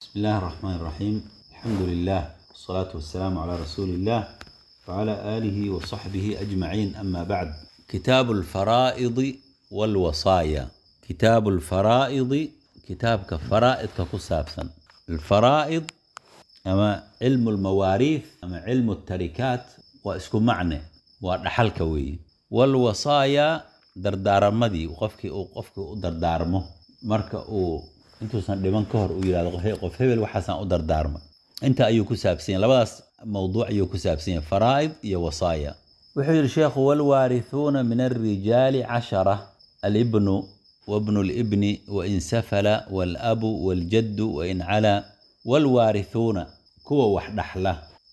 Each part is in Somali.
بسم الله الرحمن الرحيم الحمد لله والصلاة والسلام على رسول الله وعلى آله وصحبه أجمعين أما بعد كتاب الفرائض والوصايا كتاب الفرائض كتاب كفرائض كقسابسا الفرائض أما علم المواريث أما علم التركات واسكو معنى ورحل كوي والوصايا دردارمدي وقفك وقفك دردارمه مركه intuusan dhiban ka hor uu yidhahdo qof hebel waxaasaan u dardaarma inta ayuu ku saabsanya labadaas mowduuc ayuu ku saabsanya faraa'id iyo wasaaya wuxuu yidhi sheekhu walwaarithuuna min alrijaali cashara alibnu wabnu libni wain safala waalabu waaljaddu wain cala walwaarithuuna kuwa wax dhaxla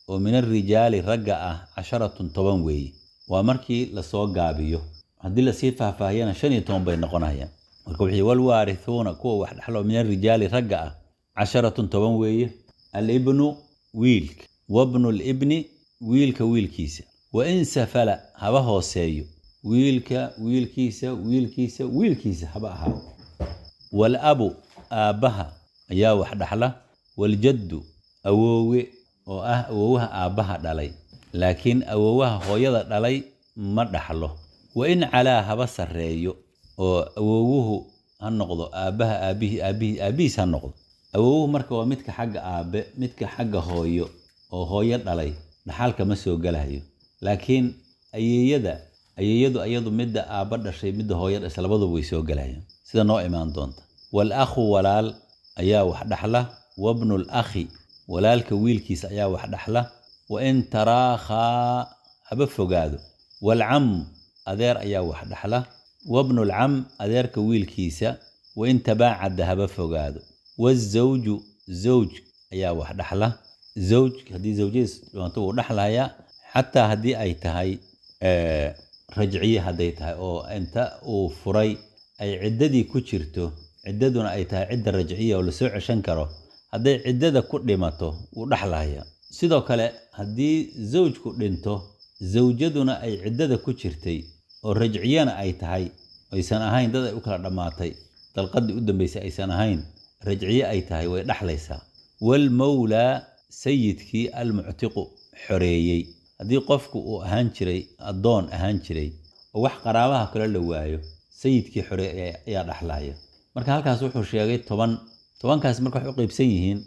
oo min alrijaali ragga ah casharatun toban weeye waa markii lasoo gaabiyo haddii lasii faahfaahiyana shan iyo toban bay noqonayaan marka wuxuu walwaarisuuna kuwa wax dhexlo min arijaali ragga ah casharatun toban weeye alibnu wiilka wabnu libni wiilka wiilkiisa wa in safala haba hooseeyo wiilka wiilkiisa wiilkiisa wiilkiisa haba ahaado waalabu aabbaha ayaa wax dhaxla waaljaddu awoowe oo ah awoowaha aabbaha dhalay laakiin awoowaha hooyada dhalay ma dhaxlo wa in calaa haba sarreeyo oo awowuhu ha noqdo aabbaha aabihii aabbihii aabbihiis ha noqdo awowuhu marka waa midka xagga aabbe midka xagga hooyo oo hooyo dhalay dhaxalka ma soo galahayo laakiin ayeeyada ayeeyadu ayadu midda aabba dhashay midda hooyo dhashay labaduba way soo galayaan sida noo imaan doonta wal akhu walaal ayaa wax dhaxla wabnul akhi walaalka wiilkiisa ayaa wax dhaxla wa in taraakhaa haba fogaado walcam adeer ayaa wax dhaxla wabnulcam adeerka wiilkiisa wain tabaacada haba fogaado wazawju zawj ayaa wax dhaxla zawj haddii zawjadiis dhibanto wuu dhaxlayaa xataa haddii ay tahay rajciye hadday tahay oo inta uu furay ay ciddadii ku jirto ciddaduna ay tahay cidda rajciya oo lasoo ceshan karo hadday ciddada ku dhimato wuu dhaxlayaa sidoo kale haddii zawjku dhinto zawjaduna ay ciddada ku jirtay oo rajciyana ay tahay aysan ahayn dad ay u kala dhammaatay dalqadii u dambaysay aysan ahayn rajciye ay tahay way dhaxlaysaa walmawlaa sayidkii almuctiqu xoreeyey haddii qofku uu ahaan jiray addoon ahaan jiray oo wax qaraabaha kale la waayo sayidkii xoreey ayaa dhexlaaya marka halkaas wuxuu sheegay toban tobankaas marka wax u qaybsan yihiin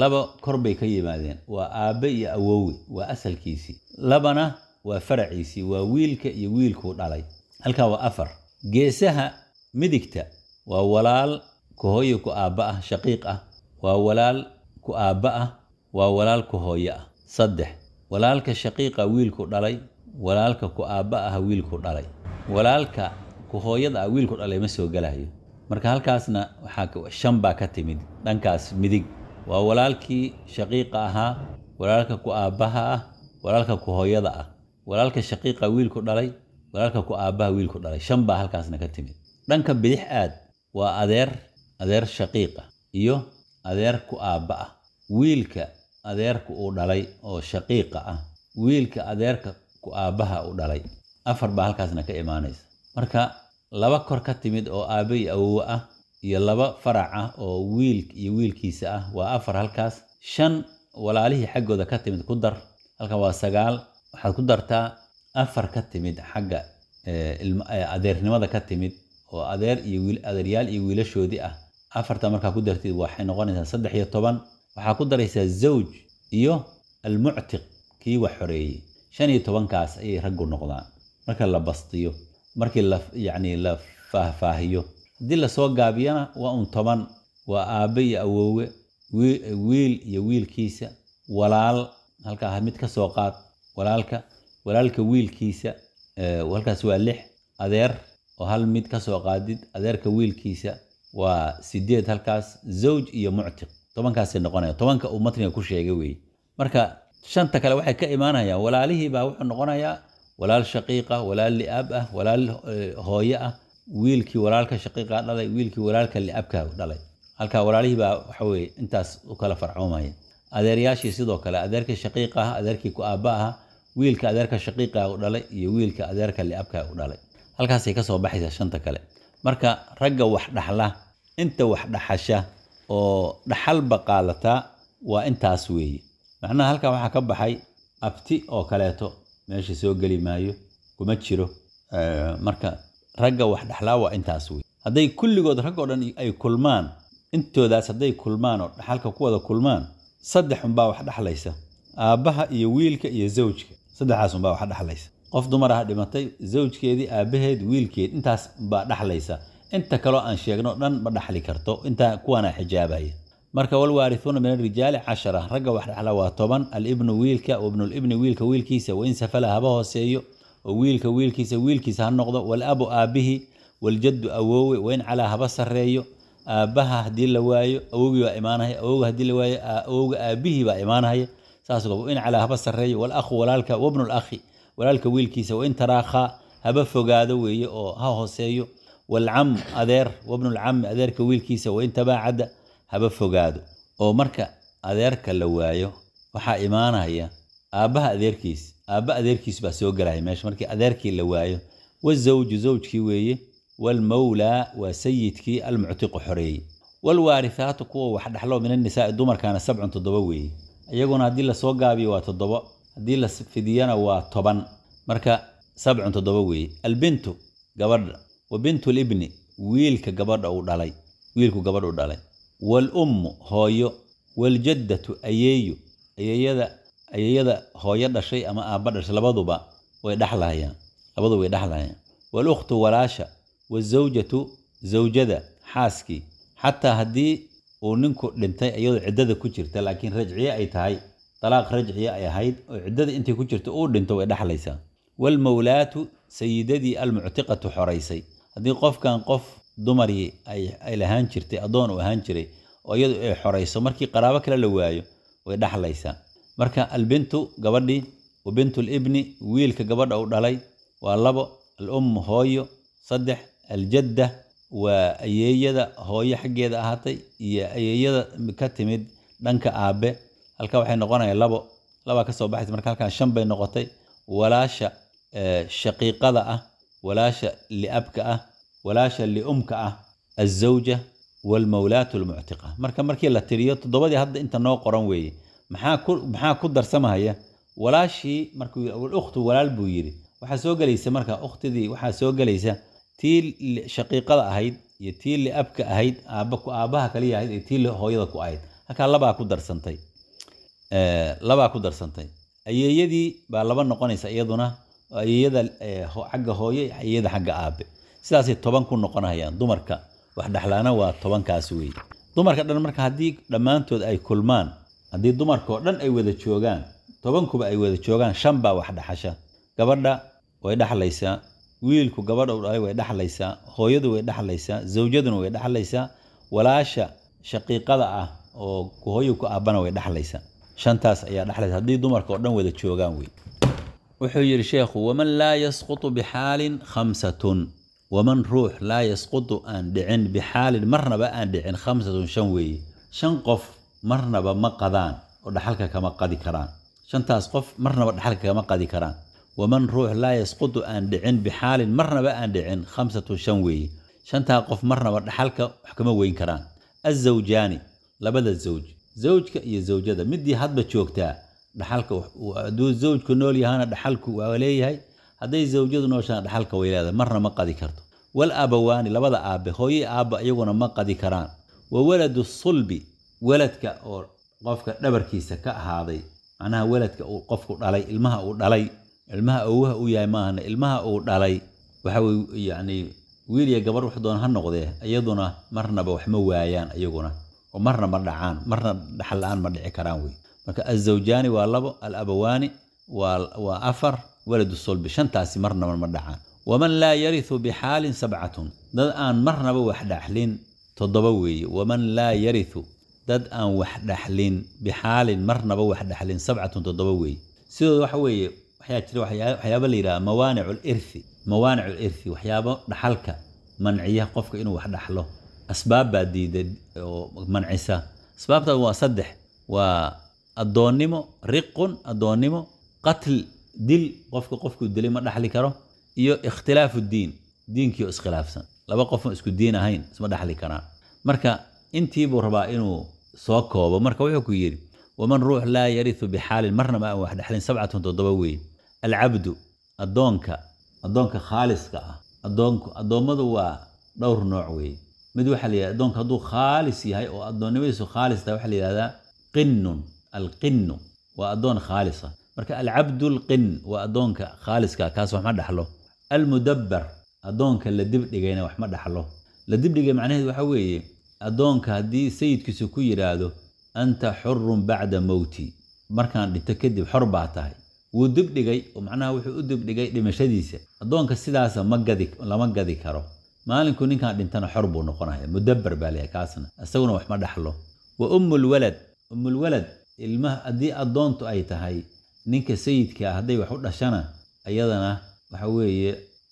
laba kor bay ka yimaadeen waa aabbe iyo awowe waa asalkiisii labana waa faraciisii waa wiilka iyo wiilkuu dhalay halkaa waa afar Geesaha midigta waa walaal ku hooyo ku aabba ah shaqiiq ah waa walaal ku aabba ah waa walaal ku hooyo ah saddex walaalka shaqiiqa wiilku dhalay walaalka ku aabba ah wiilku dhalay walaalka ku hooyada ah wiilku dhalay ma soo galayo marka halkaasna waxaa shan baa ka timid dhankaas midig waa walaalkii shaqiiqa ahaa walaalka ku aabbaha ah walaalka ku hooyada ah walaalka shaqiiqa wiilku dhalay walaalka ku aabbaha wiilku dhalay shan baa halkaasna ka timid dhanka bidix aad waa adeer adeer shaqiiqa iyo adeer ku aabba ah wiilka adeerka uu dhalay oo shaqiiqa ah wiilka adeerka ku aabbaha u dhalay afar baa halkaasna ka imaanaysa marka laba kor ka timid oo aabba iyo awowo ah iyo laba farac ah oo wiil iyo wiilkiisa ah waa afar halkaas shan walaalihii xaggooda ka timid ku dar halkan waa sagaal waxaad ku dartaa afar ka timid xagga eh, eh, adeernimada ka timid oo adeer iyo adeeryaal iyo wiilashoodii ah afarta markaa ku dartid waxay noqonaysaa saddex iyo toban waxaa ku daraysaa zawj iyo almuctiq kii wax xoreeyey shan iyo tobankaas ayay raggu noqdaan marka la bastiyo markii la yacni la faahfaahiyo haddii lasoo gaabiyana waa un toban waa aabe iyo awoowe wiil iyo wiilkiisa walaal halkaa mid ka soo qaad walaalka walaalka wiilkiisa halkaas waa lix adeer oo hal mid ka soo qaadid adeerka wiilkiisa waa sideed halkaas zawj iyo muctiq tobankaasay noqonaya tobanka uu matniga ku sheegay weeye marka shanta kale waxay ka imaanayaan walaalihiibaa wuxuu noqonayaa walaal shaqiiqa walaal li'aab ah walaal hooye ah wiilkii walaalka shaqiiqa dhalay wiilkii walaalka li'aabka dhalay halkaa walaalihii waxa weye intaas u kala farcoomaya adeeryaashii sidoo kale adeerkii shaqiiqa ah adeerkii ku aabba ah wiilka adeerka shaqiiqa u dhalay iyo wiilka adeerka li'abka u dhalay halkaasay kasoo baxaysaa shanta kale marka ragga wax dhaxla inta wax dhaxasha oo dhaxalba qaalataa waa intaas weeye macnaha halkaa waxaa ka baxay abti oo kaleeto meesha soo geli maayo kuma jiro marka ragga wax dhaxlaa waa intaas wey hadday kulligood oo dhan ay kulmaan intoodaas hadday kulmaan oo dhaxalka ku wada kulmaan saddex unbaa wax dhaxlaysa aabbaha iyo wiilka iyo zawjka saddexaasunbaa wax dhexlaysa qof dumar dhimatay zawjkeedii aabaheed wiilkeed intaas baa dhaxlaysa inta kaloo aan sheegno dhan ma dhaxli karto intaa kuwaana xijaabaya marka walwaariuuna min arijaali cashara ragga wax dhexla waa toban alibnu wiilka wabnulibni wiilka wiilkiisa wain haba hooseeyo oo wiilka wiilkiisa wiilkiisa ha noqdo walabu aabbihii waljaddu awoowe wain calaa haba sarreeyo aabaha haddii la waayo awogii baa imaanaya awowga haddii la waayo awowga aabbihii baa imaanaya saas labo in calaa haba sareeyo walahu walaalka wabnu lahi walaalka wiilkiisa wain taraakha haba fogaado weeye oo ha hooseeyo walcam adeer wabnulcami adeerka wiilkiisa wain tabaacada haba fogaado oo marka adeerka la waayo waxaa imaanaya aabaha adeerkiis aabba adeerkiis baa soo gelaya meesha markii adeerkii la waayo wazawju zawjkii weeye walmawlaa waa sayidkii almuctiqu xoreeye walwaarihaatu kuwa wax dhexlo min annisaai dumarkaana sabcun toddoba weeye iyaguna haddii lasoo gaabiyo waa toddobo haddii la fidiyana waa toban marka sabcun toddobo weeye albintu gabadha wa bintu libni wiilka gabadha uu dhalay wiilku gabadha u dhalay waalummu hooyo waaljaddatu ayeeyu ayeeyada ayeeyada hooyo dhashay ama aabba dhashay labaduba way dhexlahayaan labadu way dhexlahayaan waalukhtu walaasha wazawjatu zawjada xaaskii xataa haddii uu ninku dhintay iyadoo ciddada ku jirta laakiin rajciye ay tahay dalaaq rajciye ay ahayd oo ciddada intay ku jirta uu dhinto way dhaxlaysaa waalmawlaatu sayidadii almuctiqatu xoraysay haddii qofkan qof dumarii ay lahaan jirtay addoon uu ahaan jiray oo iyadu ay xorayso markii qaraabo kale la waayo way dhaxlaysaa marka albintu gabadhii wa bintu libni wiilka gabadha uu dhalay waa labo al um hooyo saddex aljadda waa ayeeyada hooyo xaggeeda ahaatay iyo ayeeyada ka timid dhanka aabe halka waxay noqonaya labo laba kasoo baxaysa marka halkan shan bay noqotay walaasha eh, shaqiiqada ah walaasha liabka ah walaasha liumka ah azawja walmawlaatu almuctiqa marka markii la tiriyo toddobadii hadda inta noo qoran weeye maxaa ku maxaa ku darsamahaya walaashii markuu yihi ukhtu walaal buu yidhi waxaa soo gelaysa marka ukhtidii waxaa soo gelaysa tii shaqiiqada ahayd iyo tii li abka ahayd aabaha kaliya ahayd iyo tii hooyada ku ahayd halkaa labaa ku darsantay labaa ku darsantay ayeeyadii baa laba noqonaysa iyaduna ayeeyada xagga hooye ayeeyada xagga aabe sidaasay toban ku noqonayaan dumarka wax dhexlaana waa tobankaas weeye dumarka dhan marka haddii dhammaantood ay kulmaan haddii dumarkao dhan ay wada joogaan tobankuba ay wada joogaan shan baa wax dhaxasha gabadha way dhaxlaysaa wiilku gabadha dhalay way dhaxlaysaa hooyadu way dhaxlaysaa zawjaduna way dhaxlaysaa walaasha shaqiiqada ah oo hooyo ku aabana way dhaxlaysaa shantaas ayaa dhaxlaysa haddii dumarka oo dhan wada joogaan wey wuxuu yidhi sheekhu waman laa yasqutu bixaalin khamsatun waman ruux laa yasqutu aan dhicin bixaalin marnaba aan dhicin khamsatun shan weeye shan qof marnaba ma qadaan oo dhaxalka kama qadi karaan shantaas qof marnaba dhaxalka kama qadi karaan waman ruux laa yasqudu aan dhicin bixaalin marnaba aan dhicin khamsatu shan weeye shantaa qof marnaba dhaxalka wax kama weyn karaan azawjaani labada zawj zawjka iyo zawjada midii hadba joogtaa dhaxalka hadduu zawjku nool yahaana dhaxalku waa leeyahay hadday zawjadu nooshaana dhaxalka way leedahay marna ma qadi karto wal aabawaani labada aabe hooye aabba iyaguna ma qadi karaan wa waladu sulbi waladka oo qofka dhabarkiisa ka ahaaday macnaha waladka uu qofku dhalay ilmaha uu dhalay ilmaha awoha u yahay maahane ilmaha uu dhalay waxa weye wiil iyo gabar wax doona ha noqdee iyaduna marnaba waxma waayaan iyaguna oo marna ma dhacaan marna dhaxal la-aan ma dhici karaan wey marka azawjaani waa labo alabawaani waa afar waladu solbi shantaasi marnaba ma dhacaan waman laa yariu bixaalin sabcatun dad aan marnaba wax dhaxlin toddoba weeye waman laa yariu dad aan wax dhaxlin bixaalin marnaba wax dhaxlin sabcatun toddoba weeye sidooda waxa weeye waxaa jira waxyaaba la yidhaha mawaanicu lirthi mawaanicu lirthi waxyaabo dhaxalka manciya qofka inuu wax dhaxlo asbaab baa diida oo mancisa asbaabtaas waa saddex waa addoonnimo riqun addoonnimo qatl dil qofka qofkuu dilay ma dhaxli karo iyo ikhtilaafu diin diinkiio iskhilaafsan laba qofon isku diin ahayn isma dhaxli karaan marka intiibuu rabaa inuu soo koobo marka wuxuu ku yidhi waman ruux laa yariu bixaalin marnaba aan wax dhexlin sabcatun toddoba weyn alcabdu addoonka addoonka khaaliska ah adoonku addoommadu waa dhowr nooc weeye mid waxaa la yidhahda addoonku hadduu khaalis yahay oo addoonnimadiisu khaalis tahay waxaa la yidhahdaa qinnun alqinnu waa addoon khaalisa ah. marka alcabdu alqin waa addoonka khaaliska kaas waxma dhaxlo almudabbar addoonka la dibdhigayna wax ma dhaxlo la dibdhigay macnaheed waxaa weeye addoonka haddii sayidkiisu ku yidhaahdo anta xurun bacda mowti markaan dhinto kadib xor baa tahay wuu dibdhigay macnaha wuxuu u dibdhigay dhimashadiisa addoonka sidaasa ma gadi lama gadi karo maalinku ninkan dhintana xor buu noqonaya mudabbar baa leeyahay kaasna isaguna wax ma dhaxlo wa ummulwalad ummulwalad ilmaha haddii addoontu ay tahay ninka sayidka ah hadday wax u dhashana iyadana waxa weeye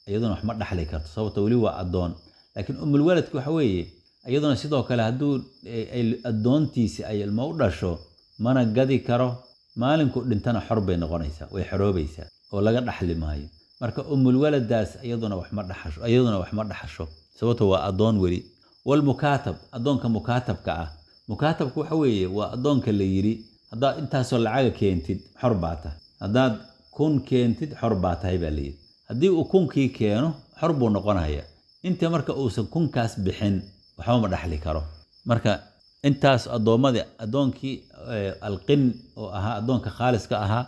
iyaduna wax ma dhaxli karto sababto weli waa addoon laakiin ummulwaladku waxa weeye iyaduna sidoo kale hadduu eh, addoontiisi ay ilmo u dhasho mana gadi karo maalinku dhintana xor bay noqonaysaa way xoroobaysaa oo laga dhaxli maayo marka umulwaladaas iyaduna waxma dhaxasho iyaduna waxma dhaxasho sababto waa addoon weli walmukaatab addoonka mukaatabka ah mukaatabku waxa weeye waa addoonka la yidhi haddaad intaasoo lacaga keentid xor baa tahay haddaad kun keentid xor baa tahay baa layidhi haddii uu kunkii keeno xor buu noqonaya inta marka uusan kunkaas bixin waxbama dhaxli karo marka intaas adoommadii adoonkii alqin oo ahaa adoonka khaaliska ahaa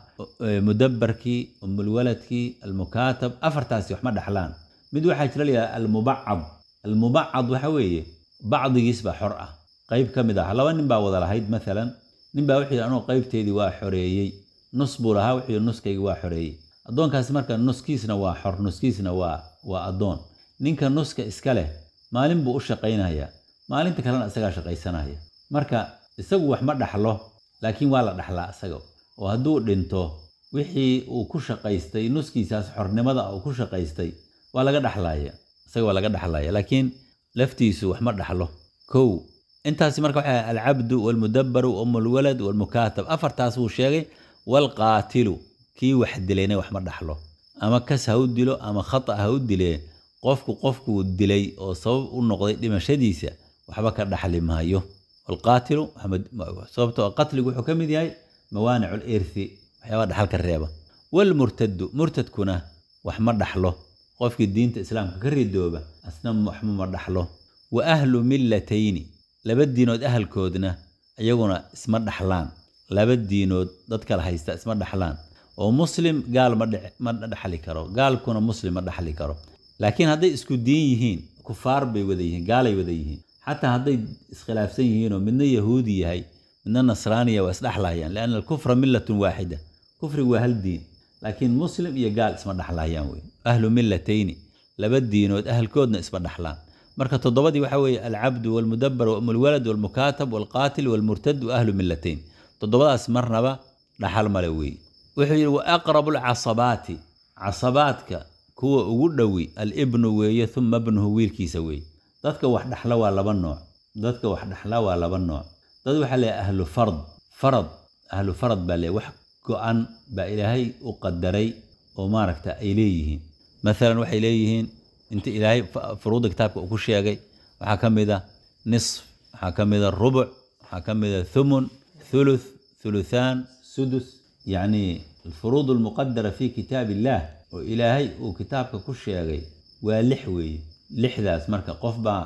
mudabarkii umulwaladkii almukaatab afartaasi waxma dhaxlaan mid waxaa jira layaha almubacad almubacad waxa weeye bacdigiis xor ah qayb ka mid ah laba nin baa wada lahayd maalan nin baa wuxuu yidhi anugu qaybteydii waa xoreeyey nus buu lahaa wuxuu yidhi nuskaygii waa xoreeyey addoonkaasi marka nuskiisna waa xor nuskiisna waa waa addoon ninka nuska iska leh maalin buu u shaqaynayaa maalinta kalena isagaa shaqaysanaya marka isagu wax ma dhaxlo laakiin waa la dhaxlaa isaga oo hadduu dhinto wixii uu ku shaqaystay nuskiisaas xornimada uu ku shaqaystay waa laga dhaxlaya isaga waa laga dhaxlaya laakiin laftiisu waxma dhaxlo kow intaasi marka waxa alcabdu walmudabaru umulwalad walmukaatab afartaas wuu sheegay walqaatilu kii wax dilayna wax ma dhaxlo ama kas ha u dilo ama khata ha u dilee qofku qofkuu dilay oo sabab u noqday dhimashadiisa waxba ka dhaxli maayo alqaatilu sababtoo ah qatligu wuxuu kamid yahay mawaanicu lerthi waxyaaba dhaxal reeba walmurtadu murtadkuna wax ma dhaxlo qofkii diinta islaamka ka ridooba asna waxma ma dhaxlo wa ahlu millatayni laba diinood ahalkoodna iyaguna isma dhaxlaan laba diinood dad kala haysta isma dhaxlaan oo muslim gaal ma dhaxli karo gaalkuna muslim ma dhaxli karo laakiin hadday isku diin yihiin kufaar bay wada yihiin gaalay wada yihiin xataa hadday iskhilaafsan yihiin oo midna yahuudi yahay midna nasraaniya waa isdhexlayaan lianna alkufra millatun waaxida kufrigu waa hal diin laakiin muslim iyo gaal isma dhexlayaan wey ahlu millatayni laba diinood ahalkoodna isma dhexlaan marka toddobadii waxa weeye alcabdu walmudabar wamulwalad walmukaatab walqaatil walmurtad wa milatayn toddobadaas marnaba dhaxal male weeye wuxuu yidhi wa aqrabu casabaadka kuwa ugu dhowi alibnu weeye uma bnuhu wiilkiisa weeye dadka wax dhaxla waa laba nooc dadka wax dhaxla waa laba nooc dad waxaa leeyahay ahlu fard farad ahlu farad baa leeyahay wax go-an baa ilaahay u qadaray oo maaragta ay leeyihiin maalan waxay leeyihiin inta ilaahay furuuda kitaabka uu ku sheegay waxaa ka mid a ah nisf waxaa ka mid a ah rubuc waxaa ka mid a ah thumun thuluth thuluthaan sudus yacnii alfuruud almuqadara fi kitaab illaah oo ilaahay uu kitaabka ku sheegay waa lix weeye lixdaas marka qof baa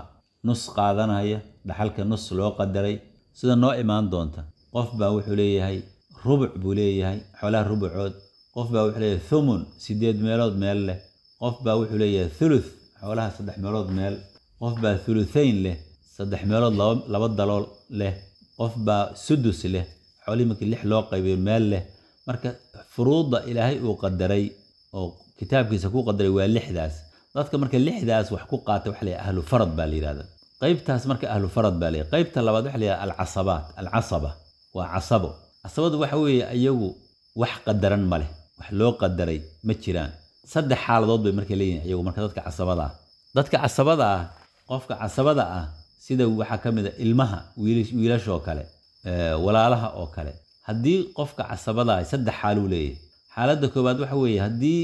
nus qaadanaya dhaxalka nus loo qadaray sida noo imaan doonta qof baa wuxuu leeyahay rubuc buu leeyahay xoolaha rubucood qof baa wuxuu leeyahay thumun siddeed meelood meel leh qof baa wuxuu leeyahay thuluth xoolaha saddex meelood meel qof baa thuluthayn leh saddex meelood laba dalool leh qof baa sudus leh xoolihii markii lix loo qaybiyo meel leh marka furuudda ilaahay uu qadaray oo kitaabkiisa ku qadaray waa lixdaas dadka marka lixdaas wax ku qaata waxa la ahlu farad baa la yidhahda qaybtaas marka ahlu farad baa la qaybta labaad waxa la yidhahda alcasabaat alcasaba waa casabo casabadu waxa weeye iyagu wax qadaran ma leh wax loo qadaray ma jiraan saddex xaaladood bay marka leeyihin iyagu marka dadka casabada ah dadka casabada ah qofka casabada ah sida waxaa ka mid a ilmaha wiilashoo kale walaalaha oo kale haddii qofka casabada ah saddex xaaluu leeyahay xaaladda koowaad waxa weeye haddii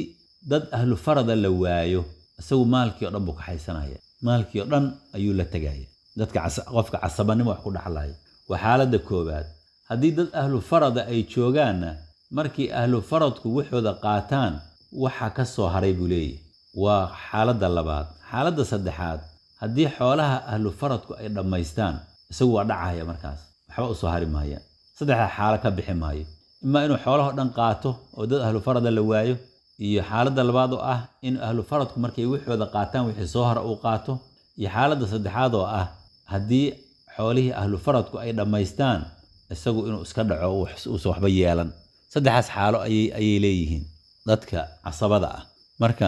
dad ahlu farada la waayo isagu maalkii o dhan buu kaxaysanaya maalkii o dhan ayuu la tegaya dadka qofka casabanimo wax ku dhaxlaya waa xaaladda koowaad haddii dad ahlu farada ay joogaanna markii ahlu faradku waxooda qaataan waxa ka soo haray buu leeyahy waa xaaladda labaad xaaladda saddexaad haddii xoolaha ahlu faradku ay dhammaystaan isagu waa dhacaya markaas waxba usoo hari maayaan saddexdaa xaalo ka bixi maayo imaa inuu xoolahao dhan qaato oo dad ahlu farada la waayo iyo xaaladda labaad oo ah in ahlu faradku markay wixooda qaataan wixii soo hora uu qaato iyo xaaladda saddexaad oo ah haddii xoolihii ahlu faradku ay dhammaystaan isagu inuu iska dhaco uusan waxba yeelan saddexaas xaalo ayay leeyihiin dadka casabada ah marka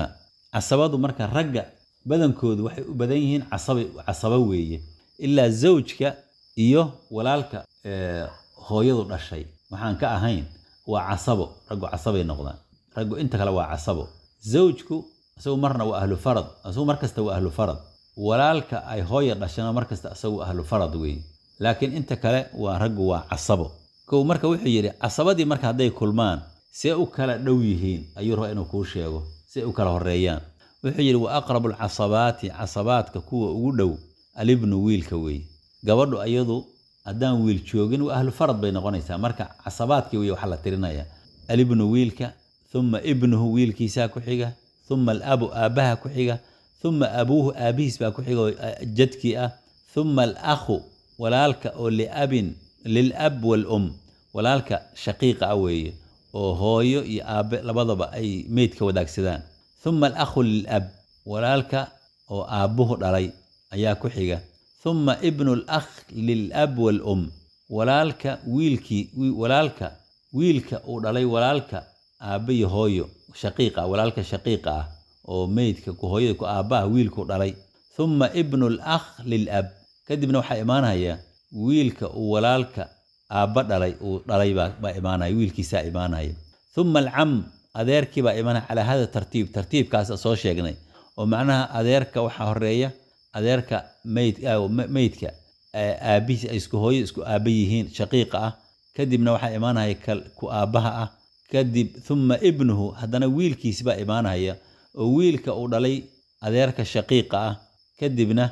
casabadu marka ragga badankoodu waxay u badan yihiin casab casabo weeye ilaa zawjka iyo walaalka hooyadu dhashay waxaan ka ahayn waa casabo raggu casabay noqdaan raggu inta kale waa casabo zawjku isagu marna waa ahlu farad isagu markasta waa ahlu farad walaalka ay hooya dhashana markasta isagu ahlu farad weeye laakiin inta kale waa raggu waa casabo kow marka wuxuu yidhi casabadii marka hadday kulmaan see u kala dhow yihiin ayuu raba inuu kuu sheego si u kala horeeyaan wuxuu yidhi wa aqrabu alcasabaati casabaadka kuwa ugu dhow alibnu wiilka weeye gabadhu ayadu haddaan wiil joogin waa ahlu farad bay noqonaysaa marka casabaadkii wey wax la tirinaya alibnu wiilka uma ibnuhu wiilkiisaa ku xiga uma alabu aabbaha ku xiga uma abuuhu aabbihiis baa ku xiga oo jadkii ah uma alakhu walaalka oo liabin lilab walum walaalka shaqiiqa ah weeye oo hooyo iyo aabe labadaba ay meydka wadaagsadaan uma alakhu lilab walaalka oo aabbuhu dhalay ayaa ku xiga uma ibnu alakh lilab walum walaalka wiilkii walaalka wiilka uu dhalay walaalka aabba iyo hooyo shaqiiqa walaalka shaqiiqa ah oo meydka ku hooyada ku aabbaha wiilku dhalay uma ibnu lakh lilab kadibna waxaa imaanaya wiilka uu walaalka aabba dhalay uu dhalay baa imaanaya wiilkiisaa imaanaya uma alcam adeerkii baa imaanaya calaa hada tartiib tartiibkaas soo sheegnay oo macnaha adeerka waxaa horeeya adeerka meyd meydka aabbihiis isku hooyo isku aabba yihiin shaqiiqa ah kadibna waxaa imaanaya ku aabbaha ah kadib uma ibnuhu haddana wiilkiisi baa imaanaya oo wiilka uu dhalay adeerka shaqiiqa ah kadibna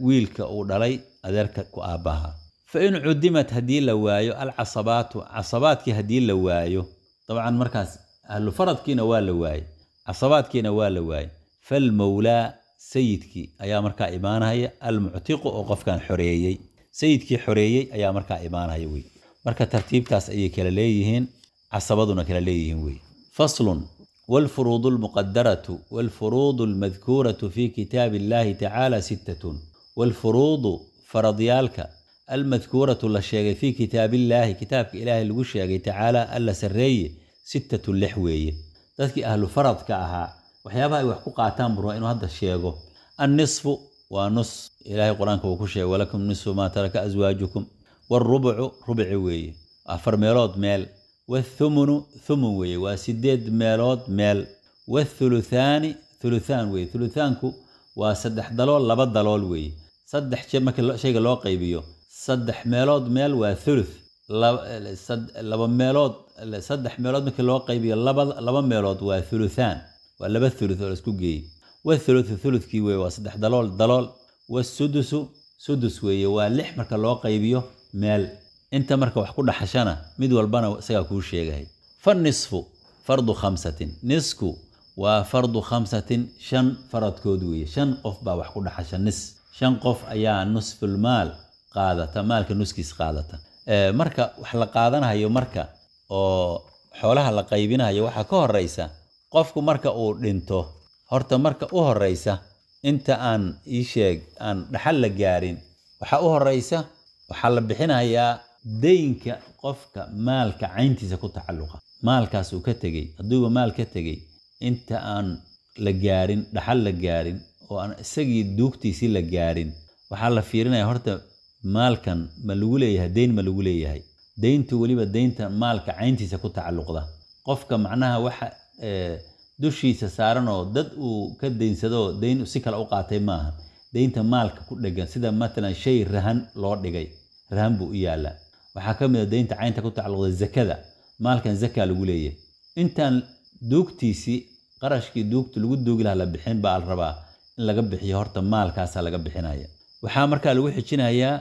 wiilka uu dhalay adeerka ku aabbaha fa in cudimat haddii la waayo alcasabaatu casabaadkii haddii la waayo dabcan markaas ahlufaradkiina waa la waayey casabaadkiina waa la waayey falmowlaa sayidkii ayaa markaa imaanaya almuctiqu oo qofkan xoreeyey sayidkii xoreeyey ayaa markaa imaanaya wey marka tartiibtaas ayay kala leeyihiin casabaduna kala leeyihiin wey faslun wاlfuruud lmuqadaratu walfuruudu almadkuuratu fii kitaabi اllahi tacaala sittatun wاlfuruudu faradyaalka almadkuuratu la sheegay fii kitaabillaahi kitaabka ilaahay lagu sheegay tacaala alla sarreeye sittatun lix weeye dadkii ahlu faradka ahaa waxyaabaha ay wax ku qaataan burwaa inuu hadda sheego annisfu waa nus ilaahay qur-aanka uu ku sheegay walakum nisfu maa taraka aswaajukum waalrubcu rubci weeye afar meelood meel wathumunu thumun weeye waa sideed meelood meel wathuluthaani thuluthaan weeye thuluthaanku waa saddex dalool laba dalool weeye saddex je marka shayga loo qaybiyo saddex meelood meel waa thuluth laba meelood saddex meelood markii loo qaybiyo laba meelood waa thuluthaan waa laba thuluth oo la isku geeyey wathuluthu thuluthkii weeye waa saddex dalool dalool wasudusu sudus weeye waa lix marka loo qaybiyo meel inta marka wax ku dhaxashana mid walbana isagaa kuu sheegaya fanisfu fardu khamsatin nisku waa fardu khamsatin shan faradkood weeye shan qof baa wax ku dhaxasha nis shan qof ayaa nusfulmaal qaadata maalka nuskiis qaadata marka wax la qaadanahayo marka oo xoolaha la qaybinayo waxaa ka horeysa qofku marka uu dhinto horta marka u horeysa inta aan ii sheeg aan dhaxal la gaarin waxaa u horeysa waxaa la bixinayaa daynka qofka maalka cayntiisa ku tacalluqa maalkaas uu ka tegey hadduuba maal ka tegey inta aan la gaarin dhaxal la gaarin oo aan isagii duugtiisii la gaarin waxaa la fiirinaya horta maalkan ma lagu leeyahay deyn ma lagu leeyahay dayntu weliba daynta maalka cayntiisa ku tacalluqda qofka macnaha waxa dushiisa saaranoo dad uu ka daynsado dayn si kale u qaatay maaha daynta maalka ku dhegan sida matalan shay rahan loo dhigay rahan buu u yaallaa waxaa ka mid a ah deynta caynta ku tacaluqday zakada maalkan zakaa lagu leeyahay intaan duugtiisii qarashkii duugta lagu duugi lahaa la bixin baa al rabaa in laga bixiyo horta maalkaasaa laga bixinaya waxaa markaa lagu xijinayaa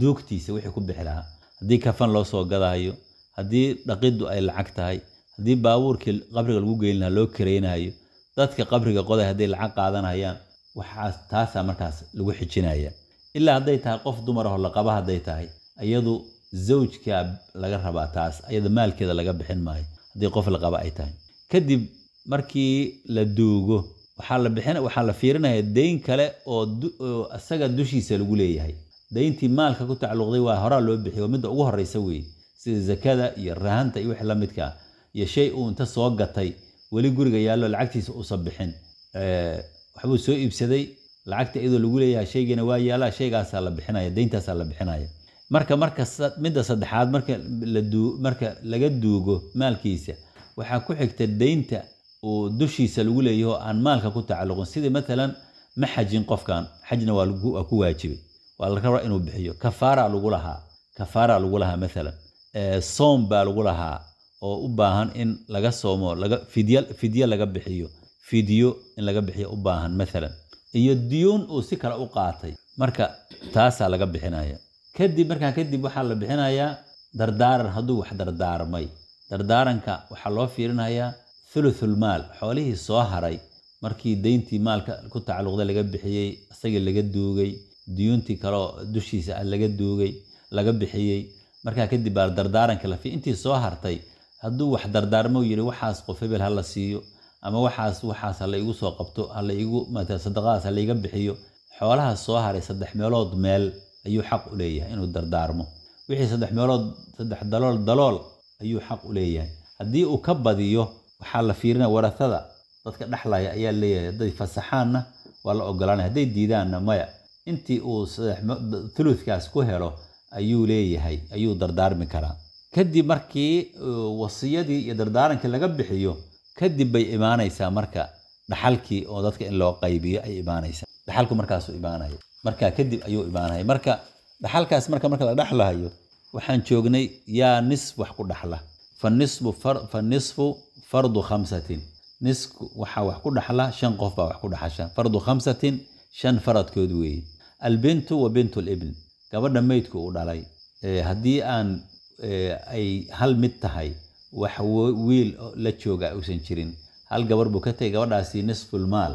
duugtiisa wixii ku bixi lahaa haddii kafan loo soo gadaayo haddii dhaqiddu ay lacag tahay haddii baabuurkii qabriga lagu geyn lahaa loo kareynaayo dadka qabriga qoday hadday lacag qaadanayaan waxaas taasaa markaas lagu xijinaya ilaa hadday tahay qof dumar aho laqaba hadday tahay iyadu zawjka laga rabaa taas iyada maalkeeda laga bixin maayo haddii qof la qaba ay tahay kadib markii la duugo waxaa la bixin waxaa la fiirinaya dayn kale oo isaga dushiisa lagu leeyahay dayntii maalka ku tacalluqday waa horaa loo bixiy oo midda ugu horeysa weeye sida zakada iyo rahanta iyo wixii lamidka ah, iyo shay uu inta soo gatay weli guriga yaallo lacagtiisa uusa bixin waxbuu soo iibsaday lacagta iyadoo lagu leeyahay shaygiina waa yaallaa shaygaasaa la bixinaya dayntaasaa la bixinaya marka marka midda saddexaad marka marka laga duugo maalkiisa waxaa ku xigta daynta uu dushiisa lagu leeyaho aan maalka ku tacalluqin sidii matalan ma xajin qofkan xajna waa ku waajibay waa la rabaa inuu bixiyo kafaara lagu lahaa kafaara lagu lahaa matalan soom baa lagu lahaa oo u baahan in laga soomo laga fidya fidye laga bixiyo fidyo in laga bixiyo u baahan matalan iyo diyuun uu si kale u qaatay marka taasaa laga bixinaya kadib markaa kadib waxaa la bixinayaa dardaaran hadduu wax dardaarmay dardaaranka waxaa loo fiirinayaa thuluthul maal xoolihii soo haray markii dayntii maalka ku tacalluqda laga bixiyey isagii laga duugay diyuuntii kaleo dushiisa ah laga duugay laga bixiyey markaa kadib baa dardaaranka la intii soo hartay hadduu wax dardaarmo yidhi waxaas qof hebel ha la siiyo ama waxaas waxaas ha la soo qabto ha la igu sadaqadaas ha laiga bixiyo xoolaha soo haray saddex meelood meel ayuu xaq u leeyahay inuu dardaarmo wixii saddex meelood saddex dalool dalool ayuu xaq u leeyahay haddii uu ka badiyo waxaa la fiirinaya warasada dadka dhexlaya ayaa leeyahay hadday fasaxaanna waa la ogolaanaya hadday diidaanna maya intii uu thuluthkaas ku helo ayuu leeyahay ayuu dardaarmi karaa kadib markii uh, wasiyadii iyo dardaarankii laga bixiyo kadib bay imaanaysaa marka dhaxalkii oo dadka in loo qaybiyo ay imaanaysaa dhaxalku markaasuu imaanaya markaa kadib ayuu imaanaya marka dhaxalkaas marka marka la dhexlahayo waxaan joognay yaa nisf wax ku dhaxla fa nisfu fardu khamsatin nisku waxaa wax ku dhaxla shan qof baa wax ku dhaxasha fardu khamsatin shan faradkood weeye albintu wa bintu libn gabadha meydku uu dhalay eh, haddii aan eh, ay hal mid tahay wax wiil la jooga uusan jirin hal gabarh buu ka tagay gabadhaasi nisfulmaal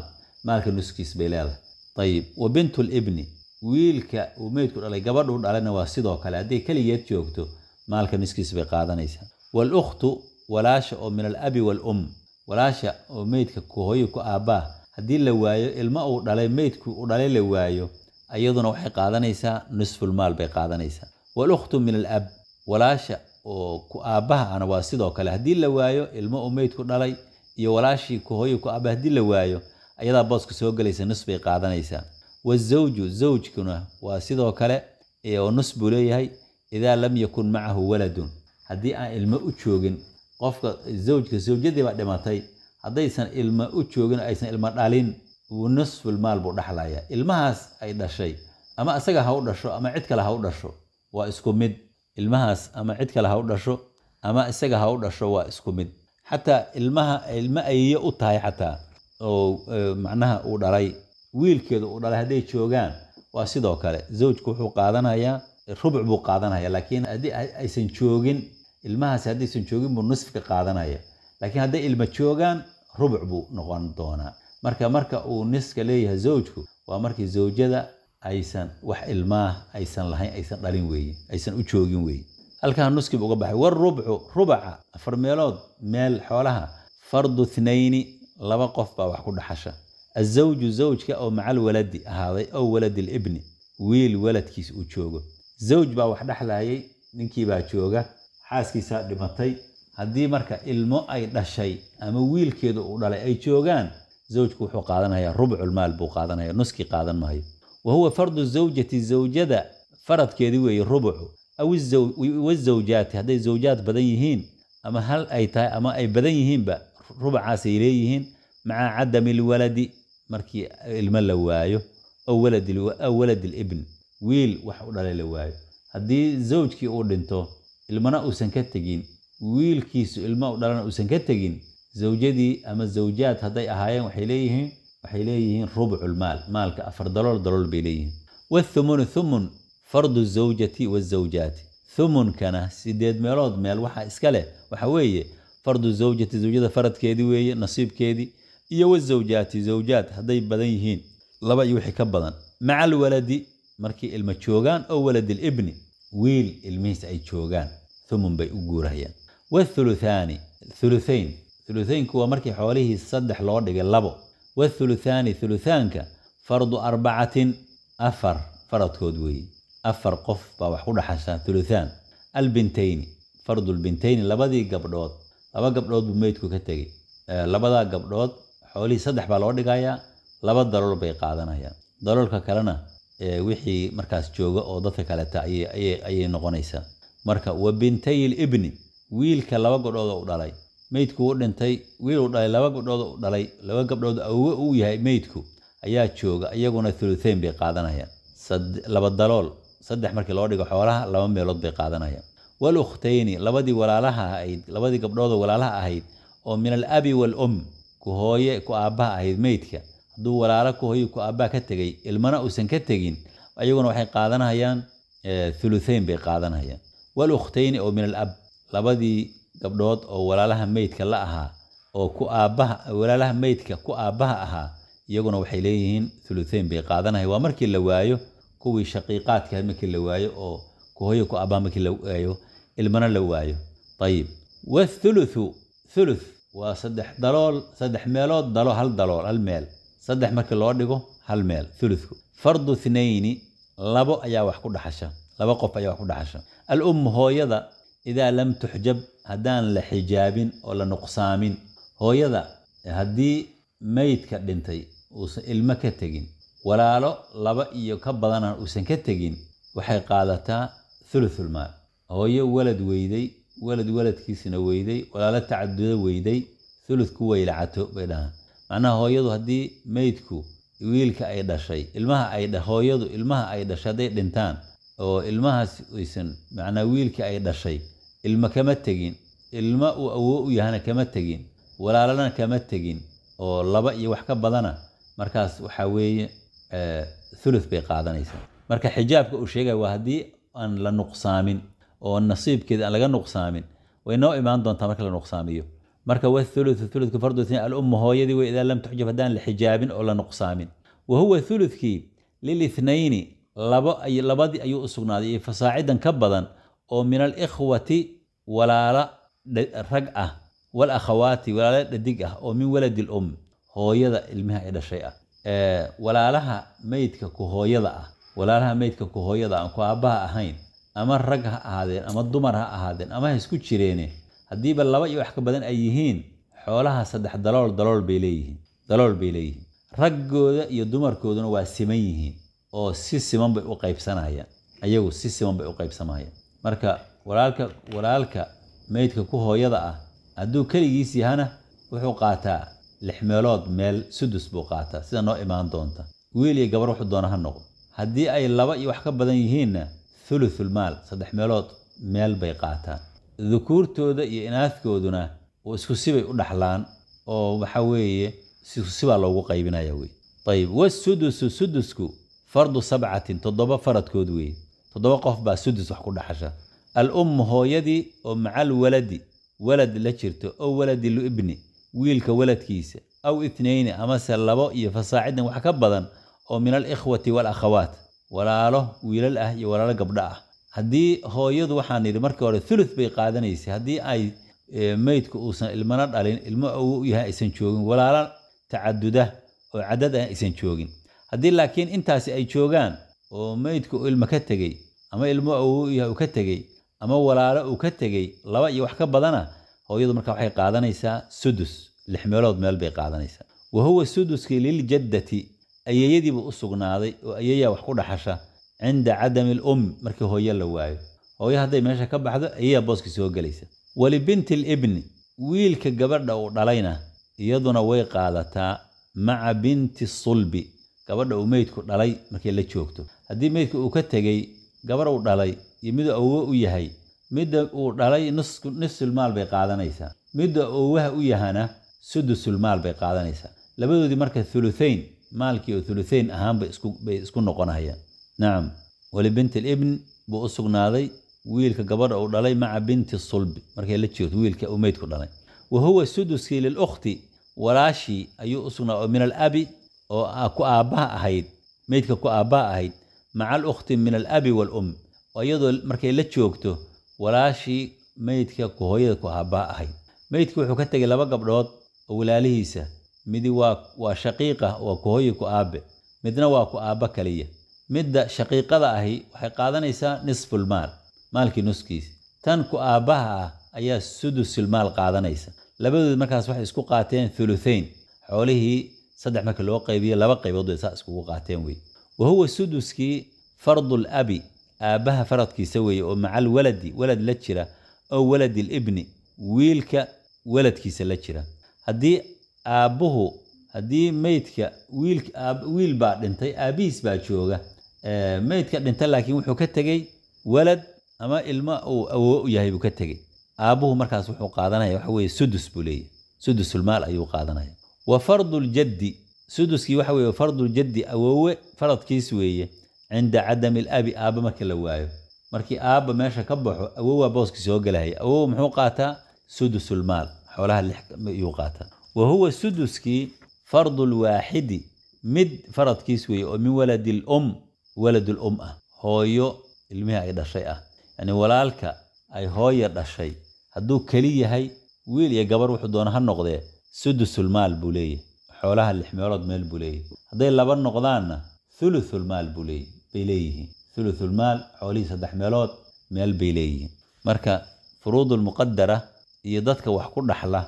maalka nuskiis bay leedahay ayib wa bintu libni wiilka uu meydku dhalay gabadhuu dhalayna waa sidoo kale hadday keligeed joogto maalka niskiis bay qaadanaysaa walukhtu walaasha oo min alabi walum walaasha oo meydka ku hooyo ku aabbaah haddii la waayo ilmo uu dhalay meydku u dhalay la waayo iyaduna waxay qaadanaysaa nisfulmaal bay qaadanaysaa walukhtu min alab walaasha oo ku aabbaha ana waa sidoo kale haddii la waayo ilmo uu meydku dhalay iyo walaashii ku hooyo ku aabbaha haddii la waayo ayadaa booska soo gelaysa nus bay qaadanaysaa wazawju zawjkuna waa sidoo kale oo nus buu leeyahay idaa lam yakun macahu waladun haddii aan ilmo u joogin qofka zawjka sawjadii baa dhimatay haddaysan ilmo u joogin aysan ilmo dhalin nusful maal buu dhaxlaya ilmahaas ay dhashay ama isaga ha u dhasho ama cid kale ha u dhasho waa isku mid ilmahaas ama cid kale ha u dhasho ama isaga ha u dhasho waa isku mid xataa ilmaha ilmo ayiyo u tahay xataa oo macnaha uu dhalay wiilkeeda uu dhalay hadday joogaan waa sidoo kale zawjku wuxuu qaadanayaa rubuc buu qaadanaya laakiin haddii aysan joogin ilmahaasi haddaysan joogin buu nisfka qaadanaya laakiin hadday ilma joogaan rubuc buu noqon doonaa marka marka uu niska leeyahay zawjku waa markii zawjada aysan wax ilmaah aysan lahayn aysan dhalin weeye aysan u joogin weeye halkaa nuskib uga baxay war rubcu rubaca afar meelood meel xoolaha fardu thnayni laba qof baa wax ku dhaxasha azawju zawjka oo macal waladi ahaaday ow waladi libni wiil waladkiis uu joogo zawj baa wax dhexlaayay ninkii baa jooga xaaskiisaa dhimatay haddii marka ilmo ay dhashay ama wiilkeedu uu dhalay ay joogaan zawjku wuxuu qaadanayaa rubculmaal buu qaadanaya nuskii qaadan maayo wa huwa fardu zawjati zawjada faradkeedi weeye rubucu wazawjaati hadday zawjaad badan yihiin ama hal ay tahay ama ay badan yihiinba rubacaasay leeyihiin macaa cadami lwaladi markii ilmo la waayo aw walad libn wiil wax u dhalay la waayo haddii zawjkii uu dhinto ilmana uusan ka tegin wiilkiisu ilmo u dhalana uusan ka tegin zawjadii ama zawjaad hadday ahaayeen waxay leeyihiin waxay leeyihiin rubculmaal maalka afar dalool dalool bay leeyihiin wathumunu thumun fardu zawjati wazawjaati thumunkana sideed meelood meel waxaa iska leh waxa weeye fardu zawjati zawjada faradkeedii weeye nasiibkeedii iyo wazawjaati zawjaad hadday badan yihiin laba iyo wixii ka badan maca alwaladi markii ilma joogaan oo walad ilibni wiil ilmihiis ay joogaan thumun bay u guurahayaan wathuluthaani thuluthayn thuluthaynku waa markii xoolihii saddex loo dhigay labo wathuluthaani thuluthaanka fardu arbacatin afar faradkood weeye afar qof baa wax ku dhaxashaa thuluthaan albintayni fardu lbintayni labadii gabdhood laba gabdhood buu meydku ka tegay labadaa gabdhood xoolihii saddex baa loo dhigayaa laba dalool bay qaadanayaan daloolka kalena wixii markaas jooga oo dadka kaleta ayay noqonaysaa marka wa bintayil ibni wiilka laba godhooda u dhalay meydku u dhintay wiil u dhalay laba godhooda u dhalay laba gabdhood awge uu yahay meydku ayaa jooga iyaguna thulutheyn bay qaadanayaan laba dalool saddex markii loo dhigo xoolaha laba meelood bay qaadanayaan wal ukhtayni labadii walaalaha ahayd labadii gabdhoodoo walaalaha ahayd oo min al abi walum ku hooye ku aabbaha ahayd meydka hadduu walaalo ku hooye ku aabbaha ka tegey ilmana uusan ka tegin ayaguna waxay qaadanayaan eh, thuluthayn bay qaadanayaan wal oo min al ab labadii gabdhood oo walaalaha meydka la ahaa oo ku aabbaha walaalaha meydka ku aabbaha ahaa iyaguna waxay leeyihiin thuluthayn bay qaadanaya waa markii la waayo kuwii shaqiiqaadka markii la waayo oo ku hooye ku aabbaha markii la waayo ilmana la waayo ayib wthuluthu thuluth waa saddex dalool saddex meelood dalo hal dalool hal meel saddex markii loo dhigo hal meel thuluthku fardu thnayni labo ayaa wax ku dhaxasha labo qof ayaa wax ku dhaxasha alummu hooyada idaa lam tuxjab haddaan la xijaabin oo la nuqsaamin hooyada haddii meydka dhintay uusan ilmo ka tegin walaalo laba iyo ka badanan uusan ka tegin waxay qaadataa thuluthulmaal hooyo walad weyday walad waladkiisina weyday walaalo tacaduda weyday uludku way lacato bay dhahaan macnaha hooyadu haddii meydku wiilka ay dhashay ilmaha ay hooyadu ilmaha ay dhashay hadday dhintaan oo ilmahaas aysan macnaa wiilka ay dhashay ilma kama tegin ilma uu awoo u yahana kama tegin walaalana kama tegin oo laba iyo wax ka badana markaas waxaa weeye ulud bay qaadanaysaa marka xijaabka uu sheegaya waa haddii aan la nuqsaamin oo nasiibkeeda aan laga nuqsaamin way noo imaan doontaa marka la nuqsaamiyo marka wathuluthu thuludka fardoosina alumma hooyadii wey idaa lam tuxjab haddaan la xijaabin oo la nuqsaamin wa huwa thuludkii lilithnayni labadii ayuu u sugnaaday iyo fasaacidan ka badan oo min alikhwati walaala rag ah wal akhawaati walaala dhadig ah oo min waladi lum hooyada ilmaha ay dhashay ah walaalaha meydka ku hooyada ah walaalaha meydka ku hooyada aan ku aabbaha ahayn ama rag ha ahaadeen ama dumar ha ahaadeen ama ha isku jireene haddiiba laba iyo wax ka badan ay yihiin xoolaha saddex dalool dalool bay leeyihiin dalool bay leeyihiin raggooda iyo dumarkooduna waa siman yihiin oo si siman bay u qaybsanayaan ayagu si siman bay u qaybsamayaan marka walaalka walaalka meydka ku hooyada ah hadduu keligiis yahana wuxuu qaataa lix meelood meel sudus buu qaataa sida noo imaan doonta wiil iyo gabar wuxuu doona ha noqo haddii ay laba iyo wax ka badan yihiinna thuluthulmaal saddex meelood meel bay qaataan dukuurtooda iyo inaafkooduna oo isku sibay u dhaxlaan oo waxa weeye isku sibaa loogu qaybinaya wey ayib wasudusu sudusku fardu sabcatin toddoba faradkood weeye toddoba qof baa sudus wax ku dhaxasha al ummu hooyadii oo macal waladi walad la jirto oo waladi libni wiilka waladkiisa aw itnayni amase labo iyo fasaaciddan wax ka badan oo min alikhwati waalakhawaat walaalo wiilal ah iyo walaalo gabdho ah haddii hooyadu waxaan nidhi markii hore thuluth bay qaadanaysay haddii ay e, meydku uusan ilmana dhalin ilmo awow yahay aysan joogin walaalo tacaduda oo cadad ah aysan joogin haddii laakiin intaasi ay joogaan oo meydku ilmo ka tegey ama ilmo awow u yahay uu ka tegey ama walaalo uu ka tegey laba iyo wax ka badana hooyadu marka waxay qaadanaysaa sudus lix meelood meel bay qaadanaysaa wahuwa huwa suduskii liljaddati ayeeyadiibuu u sugnaaday oo ayeeyaa wax ku dhaxasha cinda cadami alum markii hooyo la waayo hooyo hadday meesha ka baxdo ayeeyaa booskii soo gelaysa walibinti libni wiilka gabadha uu dhalayna iyaduna way qaadataa maca binti sulbi gabadha uu meydku dhalay markii la joogto haddii meydka uu ka tegey gabar uu dhalay iyo miduu awgo u yahay midda uu dhalay nissulmaal bay qaadanaysaa midda owgaha u yahana sudusulmaal bay qaadanaysaa labadoodii marka thuluthayn maalkii oo thuluthayn ahaan bay isku noqonayaan nacam walibinti libn buu u sugnaaday wiilka gabadha uu dhalay maca binti sulbi markay la jirto wiilka uu meydku dhalay wa huwa suduskii lilukhti walaashii ayuu u oo min alabi oo ku aabbaha ahayd meydka ku aabbaha ahayd maca alukhti min alabi waalum iyadoo markay la joogto walaashii meydka ku hooyada ku aabbaha ahayd meydka wuxuu ka tegay laba gabdhood oo walaalihiisa midi waa shaqiiqa waa ku hooye ku aabe midna waa ku aabba kaliya midda shaqiiqada ahi waxay qaadanaysaa nisfulmaal maalkii nuskiisa tan ku aabbaha ah ayaa sudusulmaal qaadanaysa labadood markaas waxay isku qaateen thuluthain xoolihii saddex marka loo qaybiyo laba qaybood bay saa iskugu qaateen wey wa huwa suduskii fardul abi aabbaha faradkiisa weeye oo macal waladi walad la jira oo waladil ibni wiilka waladkiisa la jira haddii aabbuhu haddii meydka wiil baa dhintay aabbihiis baa jooga meydka dhinta laakiin wuxuu ka tegey walad ama ilmo uu awoo u yahay buu ka tegey aabbuhu markaas wuxuu qaadanaya waxa weye sudus buu leeyahy sudusulmaal ayuu qaadanaya wa farduljaddi suduskii waxa weye farduljaddi awoowe faradkiis weeye cinda cadami alaabi aabba marka la waayo markii aabba meesha ka baxo awowaa booskii soo gelahaya awow muxuu qaataa sudusulmaal xoolaha yuu qaataa wa huwa suduskii fardu lwaaxidi mid faradkiis weeye oo min waladi lum waladul um ah hooyo ilmihii ay dhashay ah yacni walaalka ay hooya dhashay hadduu keli yahay wiil iyo gabar wuxuu doona ha noqdee sudusulmaal buu leeyahay xoolaha lix meelood meel buu leeyahay hadday laba noqdaanna thuluthulmaal buu leey bay leeyihiin thuluthulmaal xoolihii saddex meelood meel bay leeyihiin marka furuudulmuqadara iyo dadka wax ku dhaxla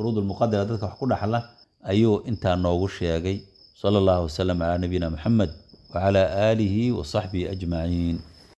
shuruud lmuqadara dadka wax ku dhaxla ayuu intaa noogu sheegay sala allahu wasalam calaa nabiyina muxamed wacalaa aalihi wa saxbihi ajmaciin